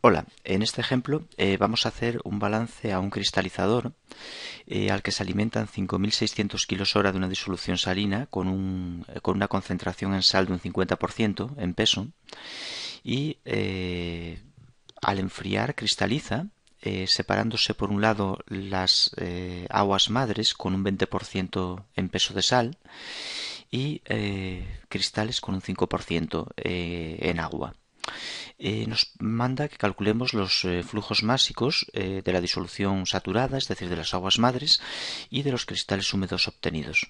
Hola, en este ejemplo eh, vamos a hacer un balance a un cristalizador eh, al que se alimentan 5.600 kilos hora de una disolución salina con, eh, con, una concentración en sal de un 50% en peso y al enfriar cristaliza separándose por un lado las aguas madres con un 20% en peso de sal y cristales con un 5% en agua. Eh, nos manda que calculemos los eh, flujos másicos eh, de la disolución saturada, es decir, de las aguas madres y de los cristales húmedos obtenidos.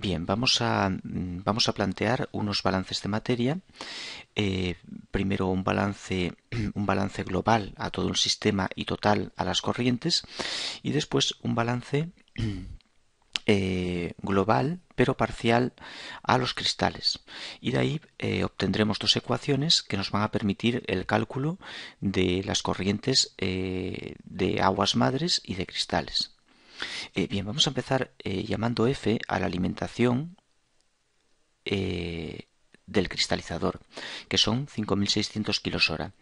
Bien, vamos a, mm, vamos a plantear unos balances de materia. primero un balance, un balance global a todo el sistema y total a las corrientes. Y después un balance Eh, global pero parcial a los cristales y de ahí eh, obtendremos dos ecuaciones que nos van a permitir el cálculo de las corrientes eh, de aguas madres y de cristales. bien, vamos a empezar llamando F a la alimentación del cristalizador, que son 5.600 kilos hora.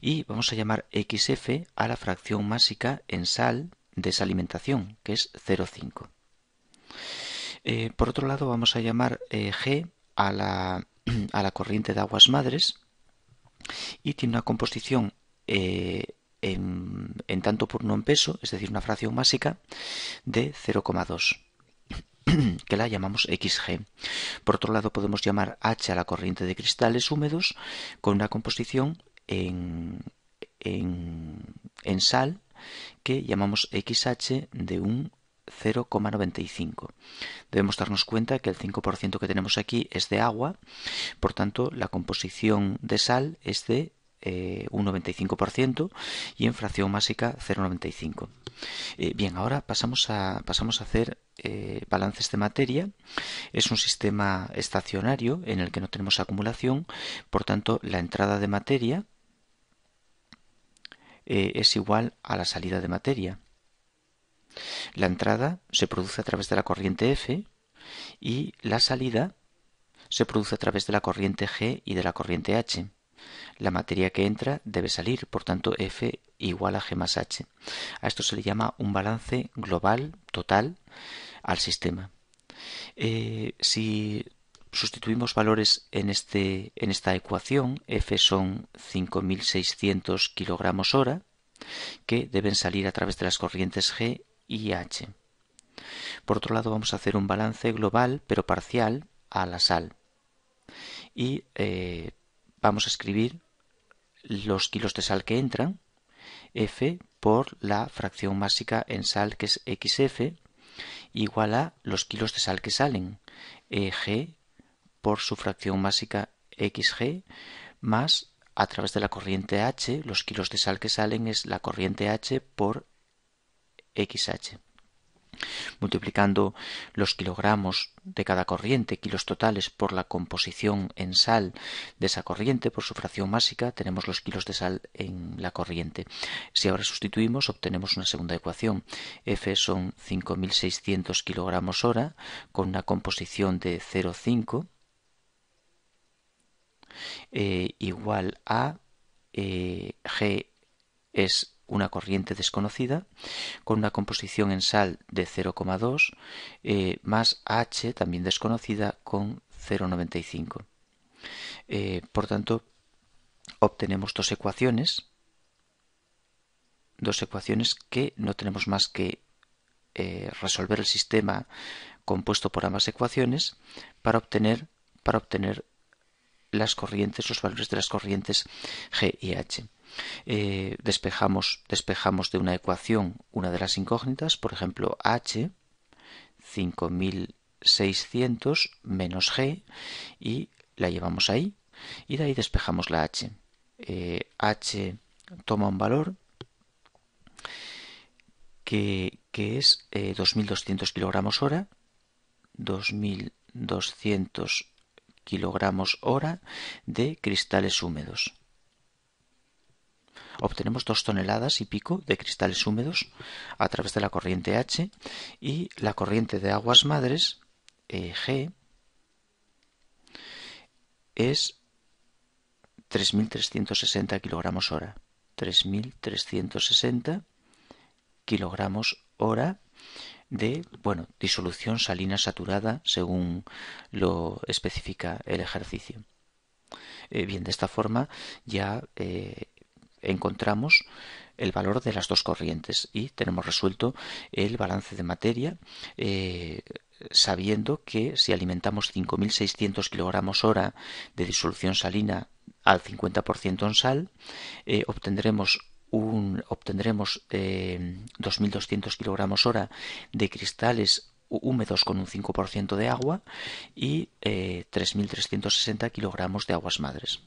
Y vamos a llamar XF a la fracción másica en sal de esa alimentación, que es 0,5. Eh, por otro lado, vamos a llamar eh, G a la, corriente de aguas madres y tiene una composición eh, en, tanto por no en peso, es decir, una fracción básica de 0,2 que la llamamos XG. Por otro lado, podemos llamar H a la corriente de cristales húmedos con una composición en, en sal que llamamos XH de un 0,95. Debemos darnos cuenta que el 5% que tenemos aquí es de agua, por tanto la composición de sal es de eh, un 95% y en fracción básica 0,95. Eh, bien, ahora pasamos a, hacer eh, balances de materia. Es un sistema estacionario en el que no tenemos acumulación, por tanto la entrada de materia es igual a la salida de materia. La entrada se produce a través de la corriente F y la salida se produce a través de la corriente G y de la corriente H. La materia que entra debe salir, por tanto F igual a G más H. A esto se le llama un balance global, total, al sistema. Eh, si sustituimos valores en, este, en esta ecuación, F son 5.600 kilogramos hora, que deben salir a través de las corrientes G h Por otro lado, vamos a hacer un balance global, pero parcial, a la sal. Y eh, vamos a escribir los kilos de sal que entran, F por la fracción básica en sal, que es XF, igual a los kilos de sal que salen, EG por su fracción másica XG, más a través de la corriente H, los kilos de sal que salen es la corriente H por XH. Multiplicando los kilogramos de cada corriente, kilos totales, por la composición en sal de esa corriente, por su fracción másica, tenemos los kilos de sal en la corriente. Si ahora sustituimos, obtenemos una segunda ecuación. F son 5.600 kilogramos hora, con una composición de 0,5 eh, igual a eh, G es una corriente desconocida, con una composición en sal de 0,2 eh, más H también desconocida con 0,95. Eh, por tanto, obtenemos dos ecuaciones, dos ecuaciones que no tenemos más que eh, resolver el sistema compuesto por ambas ecuaciones para obtener, para obtener las corrientes, los valores de las corrientes G y H. Eh, despejamos, de una ecuación una de las incógnitas, por ejemplo h, 5600 menos g, y la llevamos ahí, y de ahí despejamos la h. Eh, h toma un valor que, que es 2200 eh, kilogramos hora, 2200 kilogramos hora de cristales húmedos obtenemos dos toneladas y pico de cristales húmedos a través de la corriente H y la corriente de aguas madres eh, G es 3.360 kilogramos hora. 3.360 kilogramos hora de bueno, disolución salina saturada según lo especifica el ejercicio. Eh, bien, de esta forma ya eh, encontramos el valor de las dos corrientes y tenemos resuelto el balance de materia eh, sabiendo que si alimentamos 5.600 kilogramos hora de disolución salina al 50% en sal, eh, obtendremos un, obtendremos 2.200 eh, kilogramos hora de cristales húmedos con un 5% de agua y 3.360 kilogramos de aguas madres.